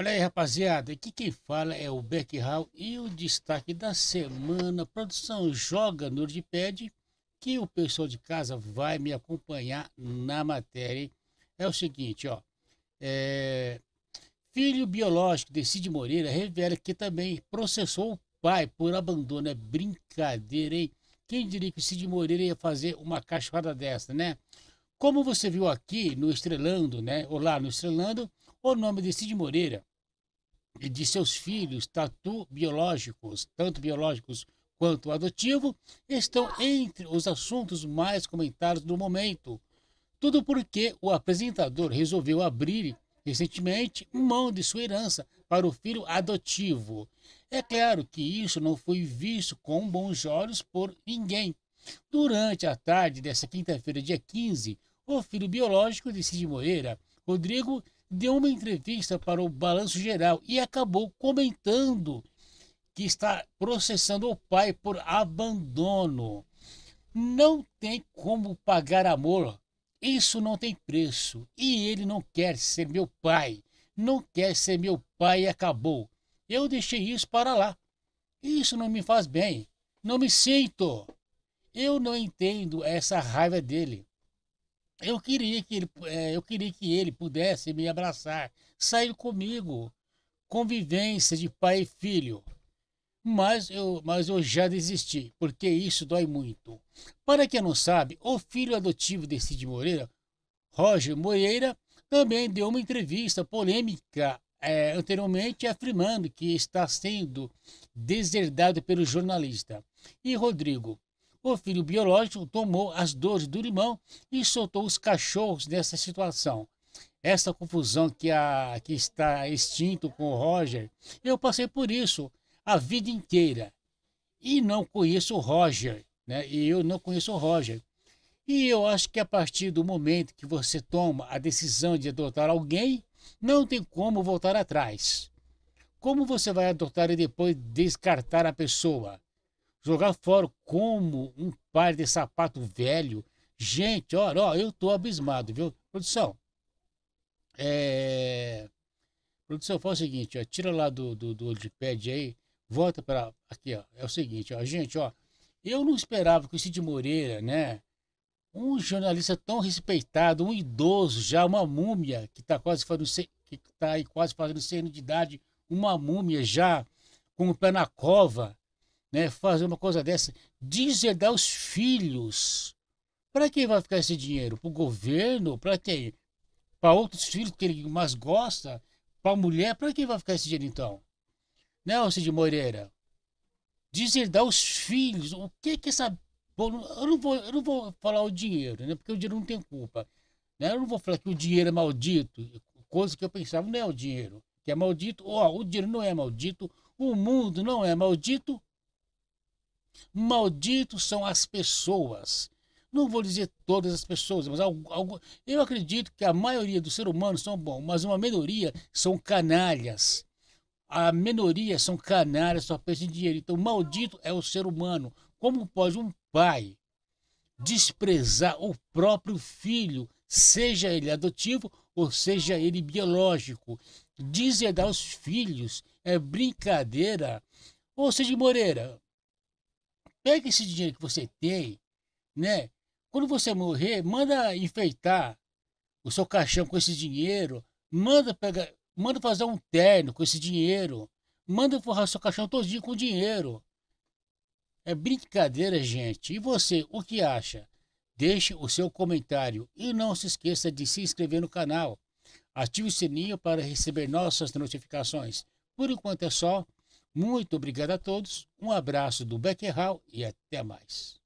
Olha aí, rapaziada, aqui quem fala é o Beck Hall e o destaque da semana, produção joga no Nordipad, que o pessoal de casa vai me acompanhar na matéria. É o seguinte, ó, é... filho biológico de Cid Moreira revela que também processou o pai por abandono, é brincadeira, hein? Quem diria que o Cid Moreira ia fazer uma cachorrada dessa, né? Como você viu aqui no Estrelando, né, ou lá no Estrelando, o nome de Cid Moreira de seus filhos, tanto biológicos, tanto biológicos quanto adotivo, estão entre os assuntos mais comentados do momento. Tudo porque o apresentador resolveu abrir recentemente mão de sua herança para o filho adotivo. É claro que isso não foi visto com bons olhos por ninguém. Durante a tarde desta quinta-feira, dia 15, o filho biológico de Cid Moreira, Rodrigo, deu uma entrevista para o Balanço Geral e acabou comentando que está processando o pai por abandono. Não tem como pagar amor. Isso não tem preço. E ele não quer ser meu pai. Não quer ser meu pai e acabou. Eu deixei isso para lá. Isso não me faz bem. Não me sinto. Eu não entendo essa raiva dele. Eu queria que ele, é, eu queria que ele pudesse me abraçar, sair comigo, convivência de pai e filho. Mas eu, mas eu já desisti, porque isso dói muito. Para quem não sabe, o filho adotivo de Cid Moreira, Roger Moreira, também deu uma entrevista polêmica é, anteriormente, afirmando que está sendo deserdado pelo jornalista. E Rodrigo, o filho biológico tomou as dores do limão e soltou os cachorros nessa situação. Essa confusão que, a, que está extinto com o Roger, eu passei por isso a vida inteira. E não conheço o Roger, né? E eu não conheço o Roger. E eu acho que a partir do momento que você toma a decisão de adotar alguém, não tem como voltar atrás. Como você vai adotar e depois descartar a pessoa? jogar fora como um par de sapato velho. Gente, olha, ó, eu tô abismado, viu? Produção, é... Produção, faz o seguinte, ó, tira lá do, do, do Olipad aí, volta para aqui, ó, é o seguinte, ó, gente, ó, eu não esperava que o Cid Moreira, né, um jornalista tão respeitado, um idoso já, uma múmia que está quase fazendo que tá aí quase fazendo cem anos de idade, uma múmia já com o pé na cova, né, fazer uma coisa dessa, deserdar os filhos. Para quem vai ficar esse dinheiro? Para o governo? Para quem? Para outros filhos que ele mais gosta? Para a mulher? Para quem vai ficar esse dinheiro então? Né, Cid Moreira? Deserdar os filhos. O que que essa. Bom, eu, não vou, eu não vou falar o dinheiro, né? Porque o dinheiro não tem culpa. Né? Eu não vou falar que o dinheiro é maldito, coisa que eu pensava não é o dinheiro, que é maldito. Ó, o dinheiro não é maldito, o mundo não é maldito, Malditos são as pessoas. Não vou dizer todas as pessoas, mas algo, algo, eu acredito que a maioria dos seres humanos são bons, mas uma minoria são canalhas. A minoria são canalhas, só pensam em dinheiro. Então, maldito é o ser humano. Como pode um pai desprezar o próprio filho, seja ele adotivo ou seja ele biológico? dar os filhos é brincadeira. Ou seja, Moreira, Pega esse dinheiro que você tem, né? Quando você morrer, manda enfeitar o seu caixão com esse dinheiro, manda pegar, manda fazer um terno com esse dinheiro, manda forrar seu caixão todinho com dinheiro. É brincadeira, gente. E você, o que acha? Deixe o seu comentário e não se esqueça de se inscrever no canal. Ative o sininho para receber nossas notificações. Por enquanto é só. Muito obrigado a todos, um abraço do Beckerhal e até mais.